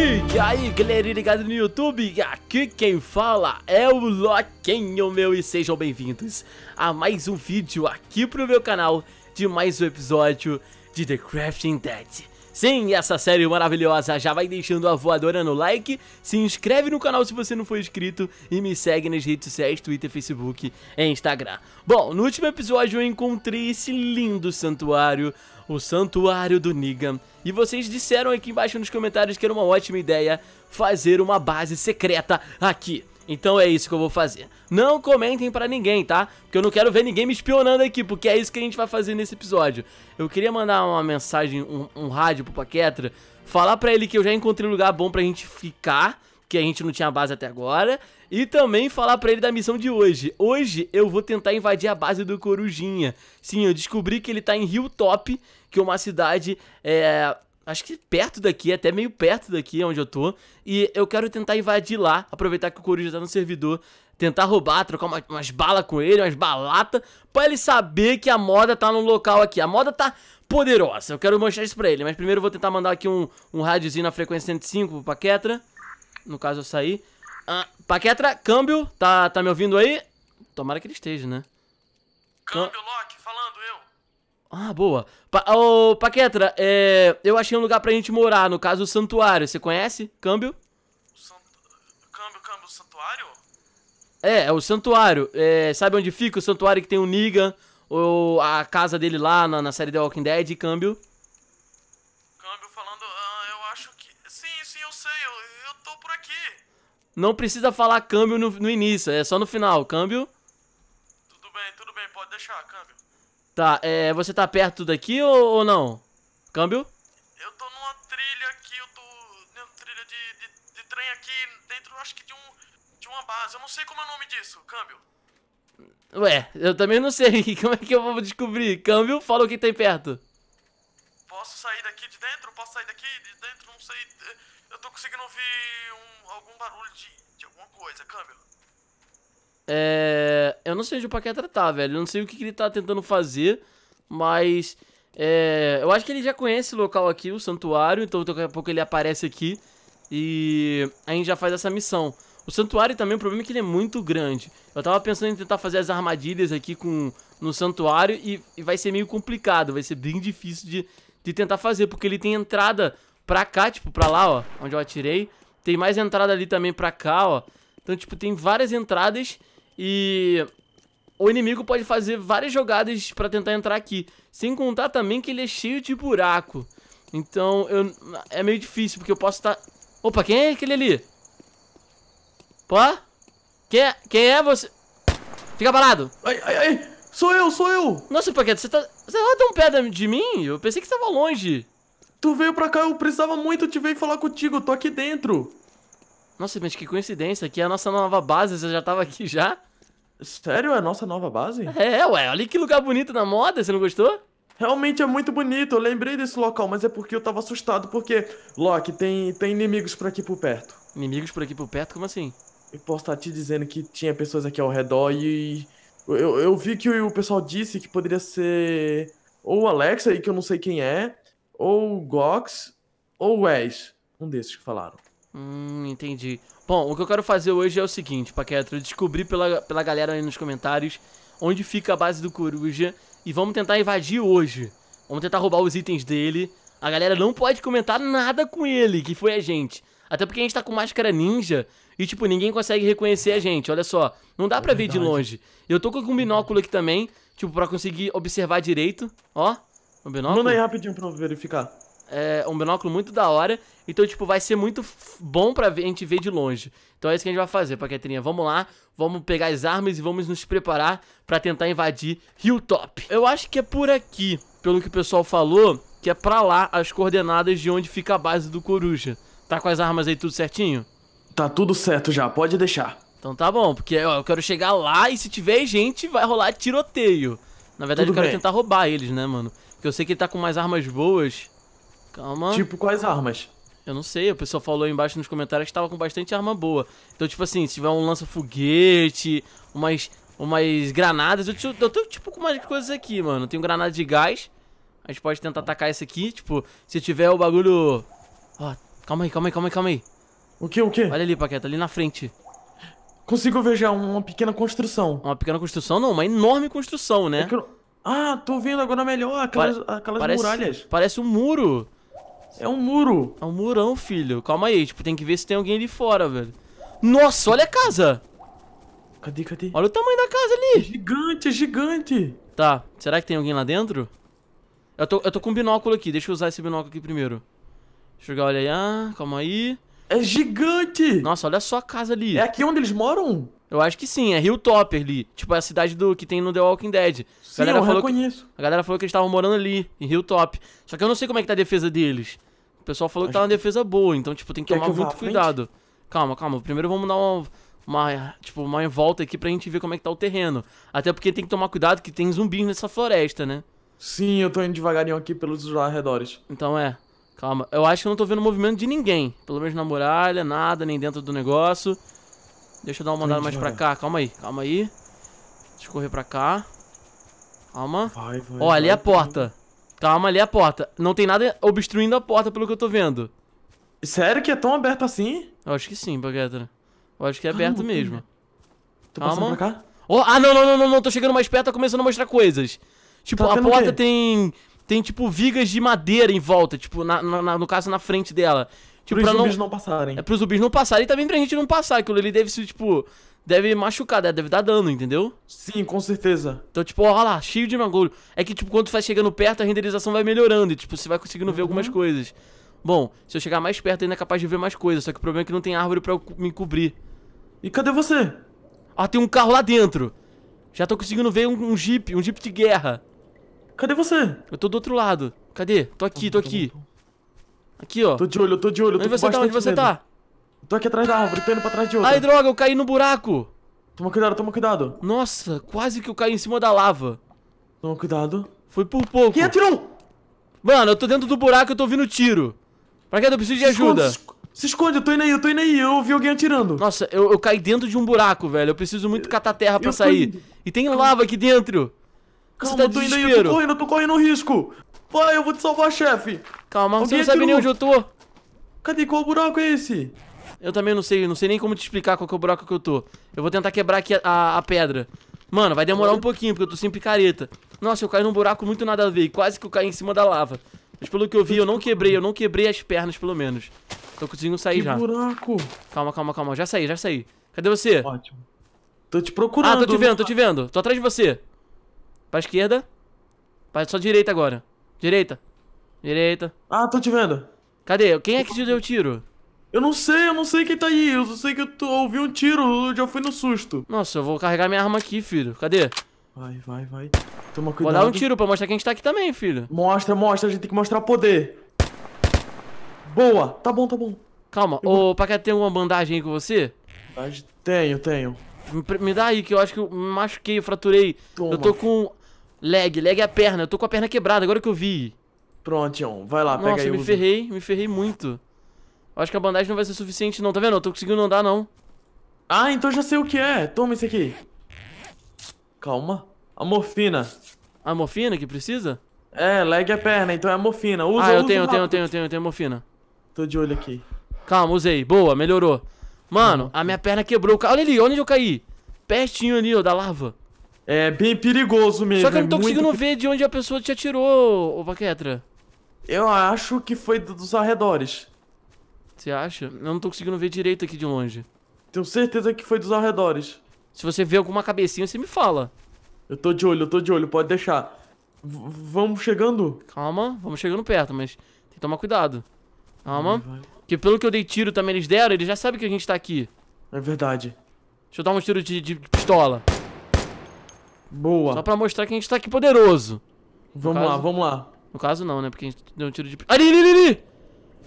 E aí galerinha ligado no YouTube, aqui quem fala é o Loquinho meu e sejam bem-vindos a mais um vídeo aqui pro meu canal de mais um episódio de The Crafting Dead Sim, essa série maravilhosa já vai deixando a voadora no like, se inscreve no canal se você não for inscrito e me segue nas redes sociais, Twitter, Facebook e Instagram. Bom, no último episódio eu encontrei esse lindo santuário o Santuário do Negan. E vocês disseram aqui embaixo nos comentários que era uma ótima ideia fazer uma base secreta aqui. Então é isso que eu vou fazer. Não comentem pra ninguém, tá? Porque eu não quero ver ninguém me espionando aqui, porque é isso que a gente vai fazer nesse episódio. Eu queria mandar uma mensagem, um, um rádio pro Paquetra, falar pra ele que eu já encontrei lugar bom pra gente ficar, que a gente não tinha base até agora, e também falar para ele da missão de hoje. Hoje eu vou tentar invadir a base do Corujinha. Sim, eu descobri que ele tá em Rio Top, que é uma cidade é, acho que perto daqui, até meio perto daqui é onde eu tô. E eu quero tentar invadir lá, aproveitar que o Coruja tá no servidor, tentar roubar, trocar uma, umas balas com ele, umas balatas, pra ele saber que a moda tá no local aqui. A moda tá poderosa, eu quero mostrar isso pra ele. Mas primeiro eu vou tentar mandar aqui um, um rádiozinho na frequência 105 pra Ketra. No caso eu saí. Ah, Paquetra, câmbio, tá, tá me ouvindo aí? Tomara que ele esteja, né? Câmbio, Loki, falando eu. Ah, boa. Pa ô, Paquetra, é, eu achei um lugar pra gente morar, no caso o Santuário. Você conhece? Câmbio? Câmbio, câmbio, o Santuário? É, é o Santuário. É, sabe onde fica o Santuário que tem o Niga Ou a casa dele lá na, na série The Walking Dead, Câmbio? Não precisa falar câmbio no, no início, é só no final. Câmbio. Tudo bem, tudo bem, pode deixar, câmbio. Tá, é, você tá perto daqui ou, ou não? Câmbio? Eu tô numa trilha aqui, eu tô numa trilha de, de, de trem aqui, dentro, acho que de, um, de uma base. Eu não sei como é o nome disso, câmbio. Ué, eu também não sei. Como é que eu vou descobrir? Câmbio, fala o que tem perto. Posso sair daqui de dentro? Posso sair daqui de dentro? sei. Eh, eu tô conseguindo ouvir um, algum barulho de, de alguma coisa, câmbio. É. Eu não sei onde o Paquetra tá, velho. Eu não sei o que, que ele tá tentando fazer, mas. É, eu acho que ele já conhece o local aqui, o santuário, então daqui a pouco ele aparece aqui e a gente já faz essa missão. O santuário também, o problema é que ele é muito grande. Eu tava pensando em tentar fazer as armadilhas aqui com, no santuário e, e vai ser meio complicado, vai ser bem difícil de, de tentar fazer, porque ele tem entrada pra cá, tipo, pra lá, ó, onde eu atirei. Tem mais entrada ali também pra cá, ó. Então, tipo, tem várias entradas e o inimigo pode fazer várias jogadas pra tentar entrar aqui. Sem contar também que ele é cheio de buraco. Então, eu... é meio difícil, porque eu posso estar... Tá... Opa, quem é aquele ali? Pô? Quem é, quem é você? Fica parado. Ai, ai, ai. Sou eu, sou eu. Nossa, Paquete, você tá... Você tá tão perto de mim? Eu pensei que você tava longe. Tu veio pra cá, eu precisava muito, te te e falar contigo, eu tô aqui dentro. Nossa, mas que coincidência, aqui é a nossa nova base, você já tava aqui já? Sério? É a nossa nova base? É, ué, olha que lugar bonito na moda, você não gostou? Realmente é muito bonito, eu lembrei desse local, mas é porque eu tava assustado, porque, Loki, tem, tem inimigos por aqui por perto. Inimigos por aqui por perto? Como assim? Eu posso estar tá te dizendo que tinha pessoas aqui ao redor e... Eu, eu vi que o pessoal disse que poderia ser ou Alexa, que eu não sei quem é, ou Gox, ou Wes. Um desses que falaram. Hum, entendi. Bom, o que eu quero fazer hoje é o seguinte, Paquetro, descobrir pela, pela galera aí nos comentários onde fica a base do Coruja e vamos tentar invadir hoje. Vamos tentar roubar os itens dele. A galera não pode comentar nada com ele, que foi a gente. Até porque a gente tá com máscara ninja e, tipo, ninguém consegue reconhecer a gente. Olha só, não dá é pra verdade. ver de longe. Eu tô com um binóculo aqui também, tipo, pra conseguir observar direito. Ó, um binóculo? Manda aí rapidinho pra eu verificar. É um binóculo muito da hora. Então, tipo, vai ser muito bom pra ver, a gente ver de longe. Então é isso que a gente vai fazer, Paquetrinha. Vamos lá, vamos pegar as armas e vamos nos preparar para tentar invadir Hilltop. Eu acho que é por aqui, pelo que o pessoal falou, que é pra lá as coordenadas de onde fica a base do Coruja. Tá com as armas aí tudo certinho? Tá tudo certo já, pode deixar. Então tá bom, porque ó, eu quero chegar lá e se tiver gente, vai rolar tiroteio. Na verdade, tudo eu quero bem. tentar roubar eles, né, mano? Que eu sei que ele tá com umas armas boas. Calma. Tipo, quais armas? Eu não sei, o pessoal falou aí embaixo nos comentários que tava com bastante arma boa. Então, tipo assim, se tiver um lança-foguete, umas, umas granadas. Eu, eu tô tipo com umas coisas aqui, mano. Tem um granada de gás. A gente pode tentar atacar esse aqui. Tipo, se tiver o bagulho. Ó, oh, calma aí, calma aí, calma aí, calma aí. O que, o que? Olha ali, Paqueta, ali na frente. Consigo ver já uma pequena construção. Uma pequena construção, não, uma enorme construção, né? É que... Ah, tô vendo agora melhor aquelas, aquelas parece, muralhas. Parece um muro. É um muro. É um murão, filho. Calma aí, tipo, tem que ver se tem alguém ali fora, velho. Nossa, olha a casa. Cadê, cadê? Olha o tamanho da casa ali. É gigante, é gigante. Tá, será que tem alguém lá dentro? Eu tô, eu tô com binóculo aqui, deixa eu usar esse binóculo aqui primeiro. Deixa eu jogar, olha aí, ah, calma aí. É gigante! Nossa, olha só a casa ali. É aqui onde eles moram? Eu acho que sim, é Hilltop ali. Tipo, é a cidade do que tem no The Walking Dead. Sim, a galera eu falou reconheço. Que, a galera falou que eles estavam morando ali, em Hilltop. Só que eu não sei como é que tá a defesa deles. O pessoal falou acho que tá uma defesa boa, então, tipo, tem que tomar que muito cuidado. Calma, calma. Primeiro vamos dar uma, uma, tipo, uma volta aqui pra gente ver como é que tá o terreno. Até porque tem que tomar cuidado que tem zumbis nessa floresta, né? Sim, eu tô indo devagarinho aqui pelos arredores. Então é. Calma. Eu acho que eu não tô vendo movimento de ninguém. Pelo menos na muralha, nada, nem dentro do negócio. Deixa eu dar uma andada mais pra cá. Calma aí, calma aí. Deixa eu correr pra cá. Calma. Vai, vai, Ó, ali é a porta. Calma, ali é a porta. Não tem nada obstruindo a porta, pelo que eu tô vendo. Sério que é tão aberto assim? Eu acho que sim, Baguetra. Eu acho que é aberto mesmo. Tô Calma. passando pra cá? Oh, ah, não, não, não, não, não. Tô chegando mais perto, tá começando a mostrar coisas. Tipo, tá a porta tem... Tem, tipo, vigas de madeira em volta. Tipo, na, na, no caso, na frente dela. Tipo, pros zumbis não, não passarem. É pros zumbis não passarem e também pra gente não passar. Aquilo ali deve se, tipo, deve machucar, né? deve dar dano, entendeu? Sim, com certeza. Então, tipo, ó lá, cheio de bagulho. É que, tipo, quando tu vai chegando perto, a renderização vai melhorando e, tipo, você vai conseguindo uhum. ver algumas uhum. coisas. Bom, se eu chegar mais perto, ainda é capaz de ver mais coisas. Só que o problema é que não tem árvore pra me cobrir. E cadê você? Ah, tem um carro lá dentro. Já tô conseguindo ver um, um jeep, um jeep de guerra. Cadê você? Eu tô do outro lado. Cadê? Tô aqui, tô aqui. Aqui, ó. Tô de olho, tô de olho. Eu tô onde você tá? Onde você tá? medo. tá? Tô aqui atrás da árvore, tô indo pra trás de outra. Ai, droga, eu caí no buraco. Toma cuidado, toma cuidado. Nossa, quase que eu caí em cima da lava. Toma cuidado. Foi por pouco. Quem atirou? Mano, eu tô dentro do buraco, eu tô ouvindo tiro. Pra que eu preciso se de esconde, ajuda? Se esconde, eu tô indo aí, eu tô indo aí. Eu ouvi alguém atirando. Nossa, eu, eu caí dentro de um buraco, velho. Eu preciso muito catar terra pra sair. Indo. E tem Calma. lava aqui dentro. Calma, Você tá eu tô indo aí, eu tô correndo, eu tô correndo risco. Vai, eu vou te salvar, chefe. Calma, Alguém você não sabe nem onde eu tô. Cadê? Qual buraco é esse? Eu também não sei, não sei nem como te explicar qual que é o buraco que eu tô. Eu vou tentar quebrar aqui a, a, a pedra. Mano, vai demorar um pouquinho, porque eu tô sem picareta. Nossa, eu caí num buraco muito nada a ver, e quase que eu caí em cima da lava. Mas pelo que eu vi, eu não quebrei, eu não quebrei as pernas, pelo menos. Tô conseguindo sair que já. buraco! Calma, calma, calma. Já saí, já saí. Cadê você? Ótimo. Tô te procurando. Ah, tô te né? vendo, tô te vendo. Tô atrás de você. Pra esquerda. Pra só direita agora. Direita. Direita. Ah, tô te vendo. Cadê? Quem é que te deu o tiro? Eu não sei, eu não sei quem tá aí. Eu sei que eu tô, ouvi um tiro, eu já fui no susto. Nossa, eu vou carregar minha arma aqui, filho. Cadê? Vai, vai, vai. Toma cuidado. Vou dar um tiro pra mostrar que a gente tá aqui também, filho. Mostra, mostra. A gente tem que mostrar poder. Boa. Tá bom, tá bom. Calma. Eu... Ô, Paquete, tem alguma bandagem aí com você? Tenho, tenho. Me, dá aí, que eu acho que eu machuquei, eu fraturei. Toma. Eu tô com Leg, leg é a perna. Eu tô com a perna quebrada, agora que eu vi. Pronto, John. Vai lá, Nossa, pega aí. Nossa, me ferrei, me ferrei muito. Eu acho que a bandagem não vai ser suficiente não, tá vendo? Eu tô conseguindo andar não. Ah, então já sei o que é. Toma isso aqui. Calma. A morfina. A morfina que precisa? É, leg a perna, então é a morfina. Usa, ah, eu usa tenho, eu tenho, eu tenho, eu tenho, eu tenho morfina. Tô de olho aqui. Calma, usei. Boa, melhorou. Mano, a minha perna quebrou. Olha ali, onde eu caí? Pertinho ali, ó, da lava. É bem perigoso mesmo. Só que eu não tô é conseguindo muito... ver de onde a pessoa te atirou, ô Paquetra. Eu acho que foi dos arredores. Você acha? Eu não tô conseguindo ver direito aqui de longe. Tenho certeza que foi dos arredores. Se você vê alguma cabecinha, você me fala. Eu tô de olho, eu tô de olho, pode deixar. V vamos chegando? Calma, vamos chegando perto, mas tem que tomar cuidado. Calma. Porque pelo que eu dei tiro também eles deram, eles já sabem que a gente tá aqui. É verdade. Deixa eu dar um tiro de, de pistola. Boa. Só pra mostrar que a gente tá aqui poderoso. Vamos caso, lá, vamos lá. No caso não, né? Porque a gente deu um tiro de... Ali, ali, ali!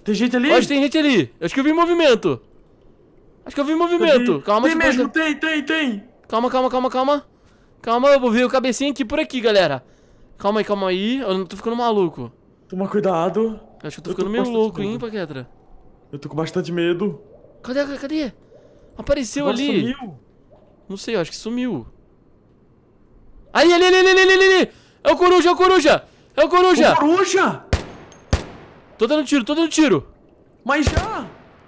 Tem gente ali? Acho que tem gente ali. Acho que eu vi movimento. Acho que eu vi movimento. Eu calma, Tem mesmo, pode... tem, tem, tem. Calma, calma, calma, calma. Calma, eu vou ver o cabecinho aqui por aqui, galera. Calma aí, calma aí. Eu não tô ficando maluco. Toma cuidado. Acho que eu tô eu ficando meio louco, medo. hein, Paquetra. Eu tô com bastante medo. Cadê, cadê? Apareceu Agora ali. sumiu. Não sei, acho que sumiu. Ali, ali, ali, ali, ali, ali, É o coruja, é o coruja. É o coruja. O coruja? Tô dando tiro, tô dando tiro. Mas já?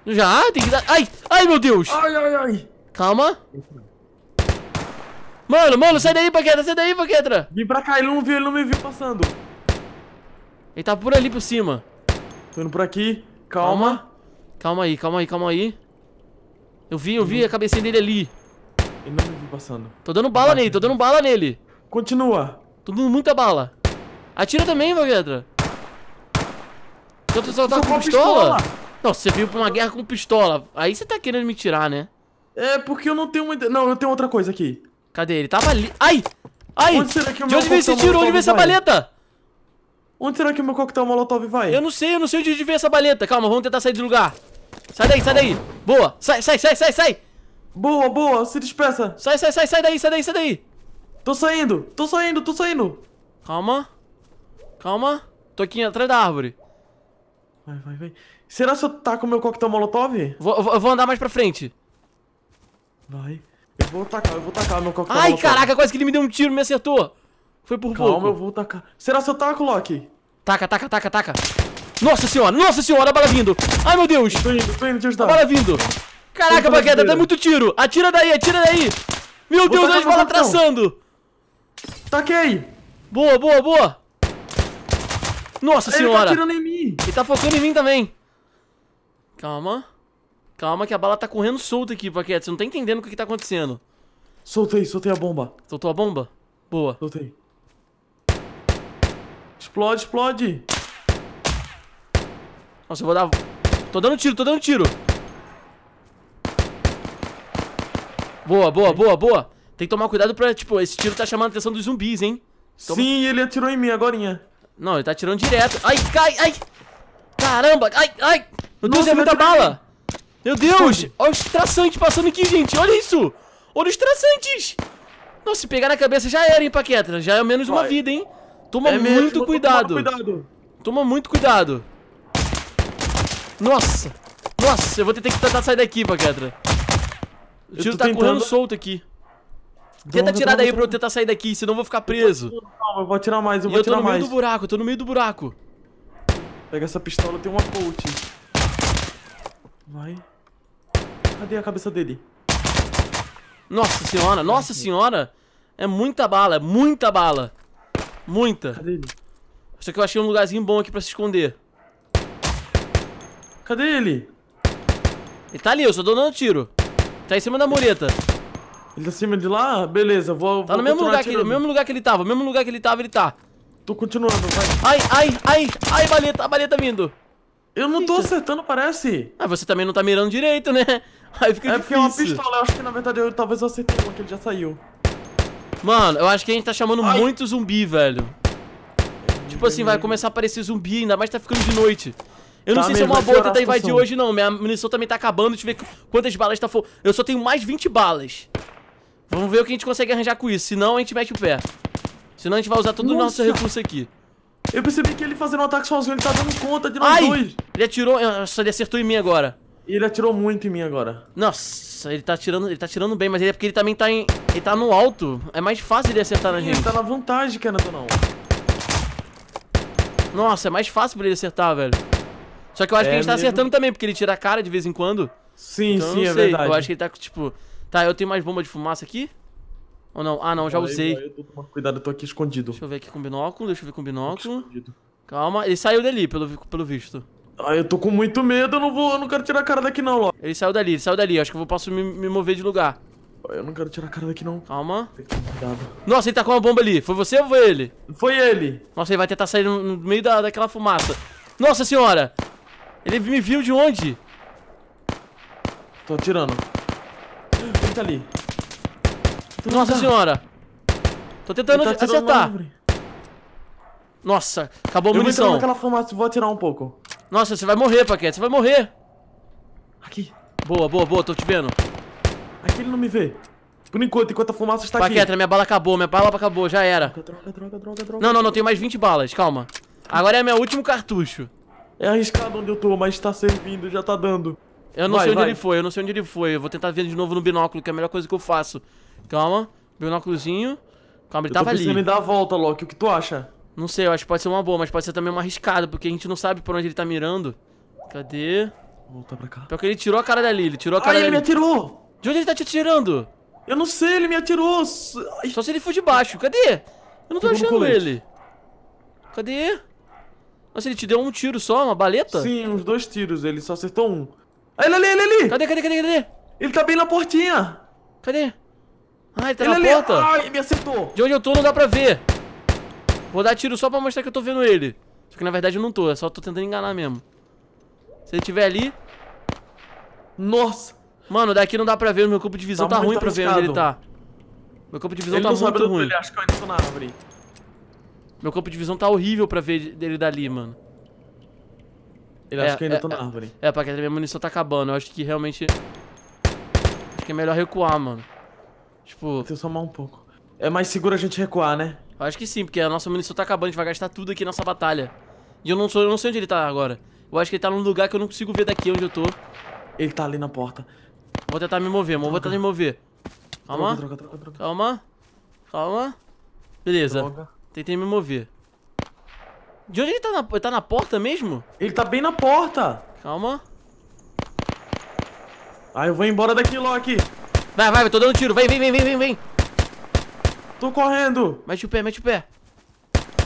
Já? Tem que dar... Ai, ai, meu Deus. Ai, ai, ai. Calma. Mano, mano, sai daí, Paquetra, sai daí, Paquetra. Vim pra cá, ele não viu, ele não me viu passando. Ele tá por ali por cima. Tô indo por aqui. Calma. Calma, calma aí, calma aí, calma aí. Eu vi, eu vi uhum. a cabecinha dele ali. Ele não me viu passando. Tô dando bala Bate. nele, tô dando bala nele. Continua. Tô dando muita bala. Atira também, Vavedra. Só, só tá com pistola? pistola? Não, você veio pra uma guerra com pistola. Aí você tá querendo me tirar, né? É, porque eu não tenho muita... Não, eu tenho outra coisa aqui. Cadê ele? Tava ali. Ai! Ai! Onde será que o de onde veio esse tiro? Onde veio essa baleta? Onde será que o meu coquetel molotov vai? Eu não sei, eu não sei onde veio essa baleta. Calma, vamos tentar sair do lugar. Sai daí, sai daí. Boa. Sai, sai, sai, sai, sai. Boa, boa. Se despeça. Sai, sai, sai, sai daí, sai daí, sai daí. Tô saindo, tô saindo, tô saindo. Calma. Calma. Tô aqui atrás da árvore. Vai, vai, vai. Será que eu taco tá o meu coquetel molotov? Vou, eu vou andar mais pra frente. Vai. Eu vou tacar, eu vou tacar meu coquetel Ai, molotov. caraca, quase que ele me deu um tiro, me acertou. Foi por Calma, pouco. Calma, eu vou tacar. Será que eu taco, Loki? Taca, taca, taca, taca. Nossa senhora, nossa senhora, a bala vindo. Ai, meu Deus. Tô indo, tô indo te ajudar. A bala vindo. Caraca, Bagueta, dá muito tiro. Atira daí, atira daí. Meu vou Deus, as balas traçando. Taquei! Boa, boa, boa! Nossa Ele tá senhora! Ele tá atirando em mim! Ele tá focando em mim também! Calma. Calma que a bala tá correndo solta aqui, Paquete. Você não tá entendendo o que, que tá acontecendo. Soltei, soltei a bomba. Soltou a bomba? Boa. Soltei. Explode, explode. Nossa, eu vou dar... Tô dando tiro, tô dando tiro. Boa, boa, boa, boa. Tem que tomar cuidado pra, tipo, esse tiro tá chamando a atenção dos zumbis, hein? Toma... Sim, ele atirou em mim agorinha. Não, ele tá atirando direto. Ai, cai, ai! Caramba, ai, ai! Meu Deus, Nossa, é muita bala! Meu Deus! Olha os traçantes passando aqui, gente! Olha isso! Olha os traçantes! Nossa, se pegar na cabeça já era, hein, Paquetra? Já é menos Vai. uma vida, hein? Toma é mesmo, muito cuidado. cuidado. Toma muito cuidado. Nossa! Nossa, eu vou ter que tentar sair daqui, Paquetra. O tiro tá tentando. correndo solto aqui. Tenta droga, tirar droga, daí droga. pra eu tentar sair daqui, senão eu vou ficar preso. Calma, eu vou tirar mais, eu e vou mais. Eu tô no meio do buraco, eu tô no meio do buraco. Pega essa pistola, tem uma Colt. Vai. Cadê a cabeça dele? Nossa senhora, nossa senhora. É muita bala, é muita bala. Muita. Cadê ele? Só que eu achei um lugarzinho bom aqui pra se esconder. Cadê ele? Ele tá ali, eu só tô dando tiro. Tá em cima da mureta. Ele tá acima de lá? Ah, beleza, vou. Tá vou no mesmo lugar, que ele, mesmo lugar que ele tava, mesmo lugar que ele tava, ele tá. Tô continuando, vai. Ai, ai, ai, ai, baleta, a baleta vindo. Eu não Eita. tô acertando, parece. Ah, você também não tá mirando direito, né? Aí fica é difícil. É porque é uma pistola, eu acho que na verdade eu talvez eu acertei uma que ele já saiu. Mano, eu acho que a gente tá chamando ai. muito zumbi, velho. É, tipo assim, vai começar a aparecer zumbi, ainda mais tá ficando de noite. Eu tá, não sei mesmo, se é uma boa tentar invadir hoje, não. Minha munição também tá acabando. Deixa eu ver quantas balas tá... Fo... Eu só tenho mais 20 balas. Vamos ver o que a gente consegue arranjar com isso. Senão a gente mete o pé. Senão a gente vai usar todo Nossa. o nosso recurso aqui. Eu percebi que ele fazendo um ataque sozinho, ele tá dando conta de nós Ai, dois. Ele atirou. Nossa, ele acertou em mim agora. Ele atirou muito em mim agora. Nossa, ele tá atirando, ele tá atirando bem, mas ele é porque ele também tá em. Ele tá no alto. É mais fácil ele acertar Sim, na gente. Ele tá na vantagem, Kenato, não. Nossa, é mais fácil pra ele acertar, velho. Só que eu acho é que a é gente tá acertando também, porque ele tira a cara de vez em quando. Sim, então, sim, é sei. verdade. Eu acho que ele tá, tipo... Tá, eu tenho mais bomba de fumaça aqui? Ou não? Ah, não, já usei. cuidado, eu tô aqui escondido. Deixa eu ver aqui com binóculo, deixa eu ver com binóculo. Calma, ele saiu dali, pelo, pelo visto. Ah, eu tô com muito medo, eu não vou, eu não quero tirar a cara daqui não, Ló. Ele saiu dali, ele saiu dali, acho que eu posso me, me mover de lugar. Eu não quero tirar a cara daqui não. Calma. Nossa, ele tá com uma bomba ali. Foi você ou foi ele? Foi ele. Nossa, ele vai tentar sair no, no meio da, daquela fumaça. Nossa senhora! Ele me viu de onde? Tô atirando ali. Nossa senhora. Tô tentando tá acertar. Nossa, acabou a munição. Eu vou naquela fumaça, vou atirar um pouco. Nossa, você vai morrer, Paquete, você vai morrer. Aqui. Boa, boa, boa, tô te vendo. Aqui ele não me vê. Por enquanto, enquanto a fumaça está Paquetra, aqui. Paquetra, minha bala acabou, minha bala acabou, já era. Droga, droga, droga, droga. Não, não, não, tenho mais 20 balas, calma. Agora é meu último cartucho. É arriscado onde eu tô, mas tá servindo, já tá dando. Eu não vai, sei onde vai. ele foi, eu não sei onde ele foi. Eu vou tentar ver de novo no binóculo, que é a melhor coisa que eu faço. Calma, binóculozinho. Calma, ele eu tava ali. Você me dá a volta, Loki. O que tu acha? Não sei, eu acho que pode ser uma boa, mas pode ser também uma arriscada, porque a gente não sabe por onde ele tá mirando. Cadê? Volta pra cá. Pior que ele tirou a cara dali, ele tirou a cara Ai, dali. ele me atirou! De onde ele tá te atirando? Eu não sei, ele me atirou! Ai. Só se ele for de baixo, cadê? Eu não tô achando ele. Cadê? Nossa, ele te deu um tiro só, uma baleta? Sim, uns dois tiros, ele só acertou um. Ele ali, ele ali! Cadê, cadê, cadê, cadê? Ele tá bem na portinha! Cadê? Ah, ele tá ele na ali. porta! Ai, me acertou! De onde eu tô não dá pra ver! Vou dar tiro só pra mostrar que eu tô vendo ele. Só que na verdade eu não tô, é só tô tentando enganar mesmo. Se ele tiver ali... Nossa! Mano, daqui não dá pra ver, meu campo de visão tá, tá ruim arriscado. pra ver onde ele tá. Meu campo de visão ele tá muito ruim. Ele acho que eu ainda tô na árvore. Meu campo de visão tá horrível pra ver dele dali, mano. Ele é, acha que eu ainda é, tô na é. árvore. É, porque a minha munição tá acabando. Eu acho que realmente... Acho que é melhor recuar, mano. Tipo... Se que somar um pouco. É mais seguro a gente recuar, né? Eu acho que sim, porque a nossa munição tá acabando. A gente vai gastar tudo aqui nessa batalha. E eu não, sou, eu não sei onde ele tá agora. Eu acho que ele tá num lugar que eu não consigo ver daqui onde eu tô. Ele tá ali na porta. Vou tentar me mover, mano. Vou tentar me mover. Calma. Droga, droga, droga, Calma. Calma. Beleza. Tentei me mover. De onde ele tá na, ele tá na porta mesmo? Ele tá bem na porta. Calma. Ah, eu vou embora daqui, Loki. Vai, vai, eu tô dando tiro. Vem, vem, vem, vem, vem. Tô correndo. Mete o pé, mete o pé.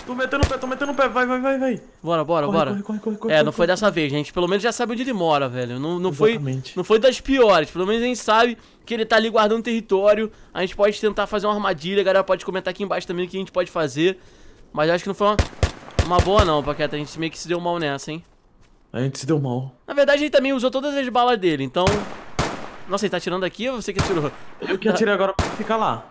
Tô metendo o pé, tô metendo o pé. Vai, vai, vai, vai. Bora, bora, corre, bora. Corre, corre, corre, corre, é, corre, não foi corre. dessa vez, gente. Pelo menos já sabe onde ele mora, velho. Não, não, foi, não foi das piores. Pelo menos a gente sabe que ele tá ali guardando território. A gente pode tentar fazer uma armadilha. A galera pode comentar aqui embaixo também o que a gente pode fazer. Mas acho que não foi uma... Uma boa não, Paqueta. A gente meio que se deu mal nessa, hein? A gente se deu mal. Na verdade, ele também usou todas as balas dele, então... Nossa, ele tá atirando aqui ou você que atirou? Eu que atirei agora pra ficar lá.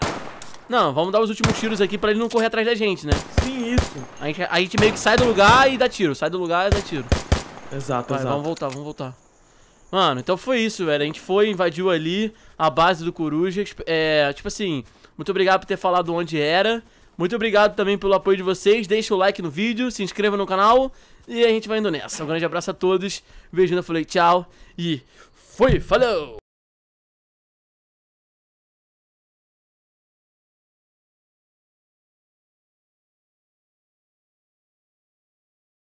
Não, vamos dar os últimos tiros aqui pra ele não correr atrás da gente, né? Sim, isso. A gente, a gente meio que sai do lugar e dá tiro. Sai do lugar e dá tiro. Exato, Vai, exato. Vamos voltar, vamos voltar. Mano, então foi isso, velho. A gente foi, invadiu ali a base do Coruja. É, tipo assim, muito obrigado por ter falado onde era. Muito obrigado também pelo apoio de vocês. Deixa o like no vídeo, se inscreva no canal e a gente vai indo nessa. Um grande abraço a todos. beijo na falei, tchau e fui, falou!